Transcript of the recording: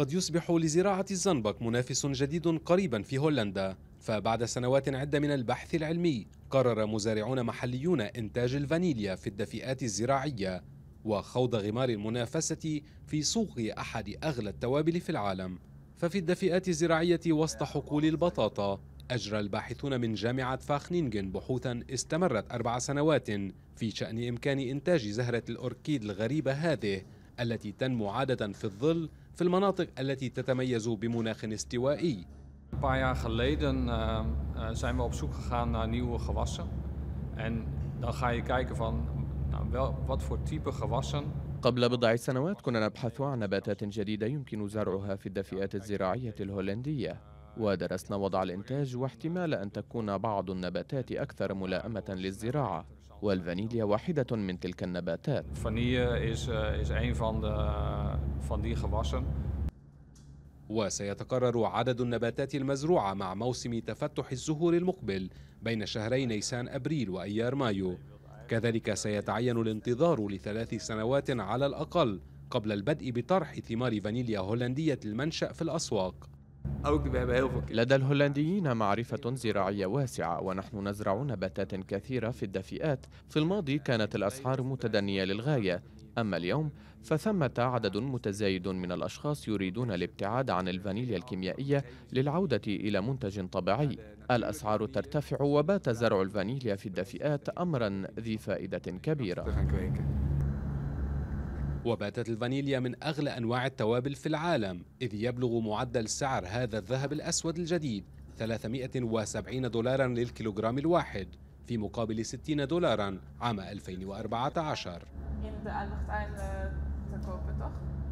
قد يصبح لزراعة الزنبق منافس جديد قريبا في هولندا فبعد سنوات عدة من البحث العلمي قرر مزارعون محليون إنتاج الفانيليا في الدفئات الزراعية وخوض غمار المنافسة في سوق أحد أغلى التوابل في العالم ففي الدفئات الزراعية وسط حقول البطاطا أجرى الباحثون من جامعة فاخنينجن بحوثا استمرت أربع سنوات في شأن إمكان إنتاج زهرة الأوركيد الغريبة هذه التي تنمو عادة في الظل في المناطق التي تتميز بمناخ استوائي. Een paar jaar geleden eh, eh, zijn we op zoek gegaan naar nieuwe gewassen. En dan ga je kijken van wat voor type gewassen قبل بضع سنوات كنا نبحث عن نباتات جديدة يمكن زرعها في الدفئات الزراعية الهولندية ودرسنا وضع الإنتاج واحتمال أن تكون بعض النباتات أكثر ملائمة للزراعة والفانيليا واحدة من تلك النباتات uh, وسيتكرر عدد النباتات المزروعة مع موسم تفتح الزهور المقبل بين شهري نيسان أبريل وأيار مايو كذلك سيتعين الانتظار لثلاث سنوات على الأقل قبل البدء بطرح ثمار فانيليا هولندية المنشأ في الأسواق لدى الهولنديين معرفة زراعية واسعة ونحن نزرع نباتات كثيرة في الدفئات في الماضي كانت الأسعار متدنية للغاية أما اليوم فثمة عدد متزايد من الأشخاص يريدون الابتعاد عن الفانيليا الكيميائية للعودة إلى منتج طبيعي الأسعار ترتفع وبات زرع الفانيليا في الدفئات أمرا ذي فائدة كبيرة وباتت الفانيليا من أغلى أنواع التوابل في العالم إذ يبلغ معدل سعر هذا الذهب الأسود الجديد 370 دولارا للكيلوغرام الواحد في مقابل 60 دولارا عام 2014